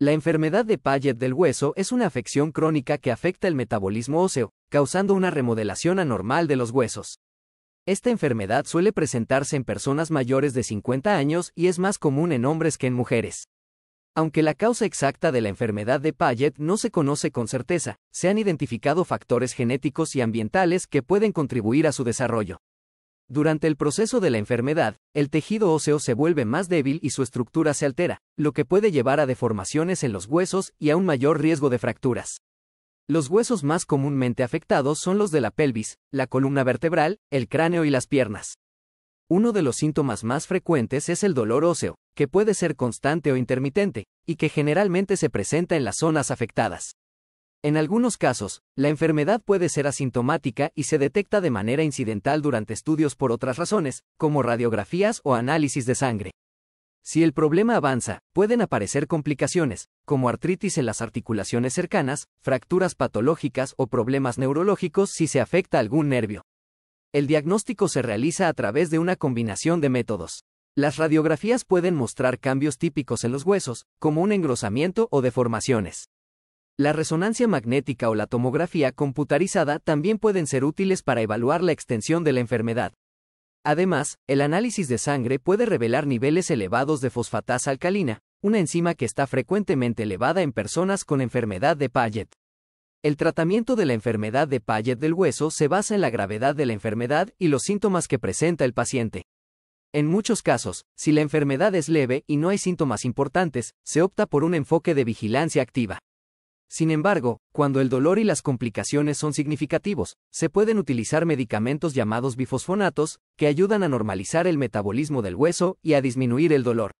La enfermedad de Paget del hueso es una afección crónica que afecta el metabolismo óseo, causando una remodelación anormal de los huesos. Esta enfermedad suele presentarse en personas mayores de 50 años y es más común en hombres que en mujeres. Aunque la causa exacta de la enfermedad de Paget no se conoce con certeza, se han identificado factores genéticos y ambientales que pueden contribuir a su desarrollo. Durante el proceso de la enfermedad, el tejido óseo se vuelve más débil y su estructura se altera, lo que puede llevar a deformaciones en los huesos y a un mayor riesgo de fracturas. Los huesos más comúnmente afectados son los de la pelvis, la columna vertebral, el cráneo y las piernas. Uno de los síntomas más frecuentes es el dolor óseo, que puede ser constante o intermitente, y que generalmente se presenta en las zonas afectadas. En algunos casos, la enfermedad puede ser asintomática y se detecta de manera incidental durante estudios por otras razones, como radiografías o análisis de sangre. Si el problema avanza, pueden aparecer complicaciones, como artritis en las articulaciones cercanas, fracturas patológicas o problemas neurológicos si se afecta algún nervio. El diagnóstico se realiza a través de una combinación de métodos. Las radiografías pueden mostrar cambios típicos en los huesos, como un engrosamiento o deformaciones. La resonancia magnética o la tomografía computarizada también pueden ser útiles para evaluar la extensión de la enfermedad. Además, el análisis de sangre puede revelar niveles elevados de fosfatasa alcalina, una enzima que está frecuentemente elevada en personas con enfermedad de Paget. El tratamiento de la enfermedad de Paget del hueso se basa en la gravedad de la enfermedad y los síntomas que presenta el paciente. En muchos casos, si la enfermedad es leve y no hay síntomas importantes, se opta por un enfoque de vigilancia activa. Sin embargo, cuando el dolor y las complicaciones son significativos, se pueden utilizar medicamentos llamados bifosfonatos, que ayudan a normalizar el metabolismo del hueso y a disminuir el dolor.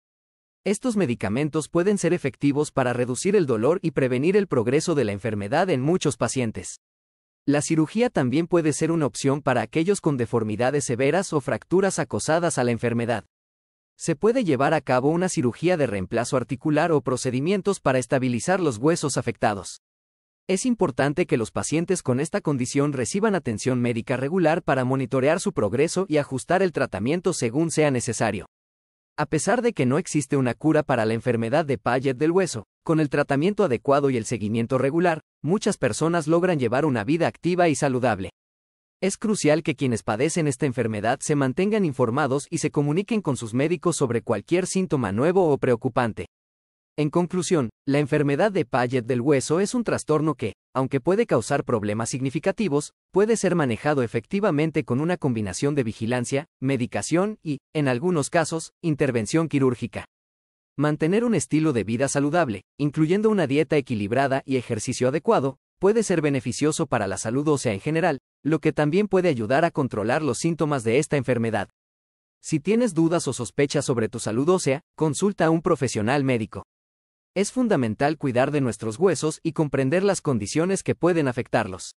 Estos medicamentos pueden ser efectivos para reducir el dolor y prevenir el progreso de la enfermedad en muchos pacientes. La cirugía también puede ser una opción para aquellos con deformidades severas o fracturas acosadas a la enfermedad se puede llevar a cabo una cirugía de reemplazo articular o procedimientos para estabilizar los huesos afectados. Es importante que los pacientes con esta condición reciban atención médica regular para monitorear su progreso y ajustar el tratamiento según sea necesario. A pesar de que no existe una cura para la enfermedad de Paget del hueso, con el tratamiento adecuado y el seguimiento regular, muchas personas logran llevar una vida activa y saludable. Es crucial que quienes padecen esta enfermedad se mantengan informados y se comuniquen con sus médicos sobre cualquier síntoma nuevo o preocupante. En conclusión, la enfermedad de Paget del hueso es un trastorno que, aunque puede causar problemas significativos, puede ser manejado efectivamente con una combinación de vigilancia, medicación y, en algunos casos, intervención quirúrgica. Mantener un estilo de vida saludable, incluyendo una dieta equilibrada y ejercicio adecuado, puede ser beneficioso para la salud ósea en general, lo que también puede ayudar a controlar los síntomas de esta enfermedad. Si tienes dudas o sospechas sobre tu salud ósea, consulta a un profesional médico. Es fundamental cuidar de nuestros huesos y comprender las condiciones que pueden afectarlos.